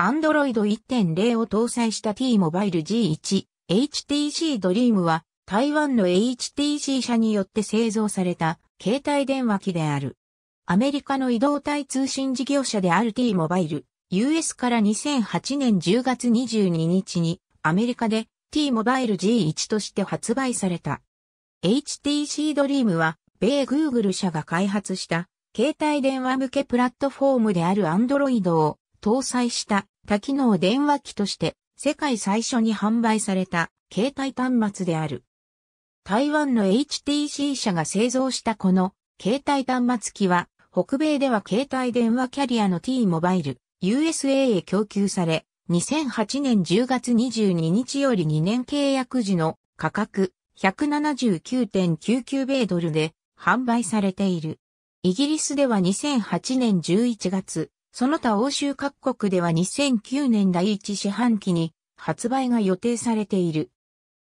Android 1.0を搭載した t モバイル G1 HTC Dream は台湾の HTC 社によって製造された携帯電話機である。アメリカの移動体通信事業者である t モバイル、US から2008年10月22日にアメリカで t モバイル G1 として発売された。HTC Dream は米 Google 社が開発した携帯電話向けプラットフォームである Android を搭載した多機能電話機として世界最初に販売された携帯端末である。台湾の HTC 社が製造したこの携帯端末機は北米では携帯電話キャリアの T モバイル USA へ供給され2008年10月22日より2年契約時の価格179.99米ドルで販売されている。イギリスでは2008年11月、その他欧州各国では2009年第一四半期に発売が予定されている。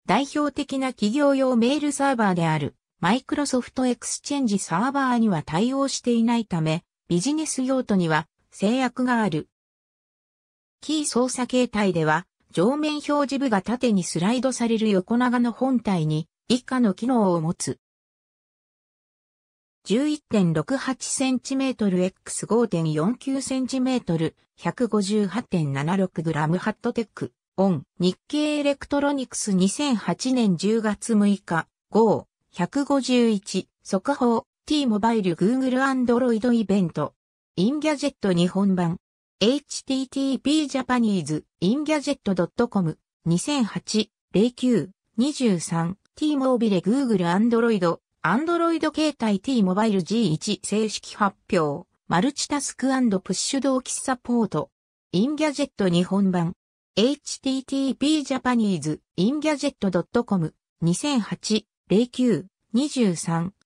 代表的な企業用メールサーバーであるマイクロソフトエクスチェンジサーバーには対応していないため、ビジネス用途には制約がある。キー操作形態では、上面表示部が縦にスライドされる横長の本体に以下の機能を持つ。11.68cm X5.49cm 158.76g ハットテックオン日経エレクトロニクス2008年10月6日号151速報 T モバイル Google a n d r o i イベントインギャジェット日本版 http j a ジャパニーズ i n ギャジェット .com 2008-09-23 T モービレ Google a n d r o i Android 携帯 T モバイル G1 正式発表。マルチタスクプッシュ同期サポート。インギャジェット日本版。http japanese ingadget.com 2008-09-23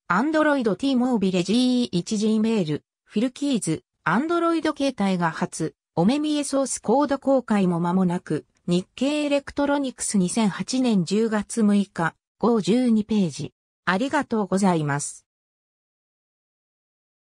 Android T モービレ GE1G メールフィルキーズ Android 携帯が初お目見えソースコード公開も間もなく日経エレクトロニクス2008年10月6日512ページありがとうございます。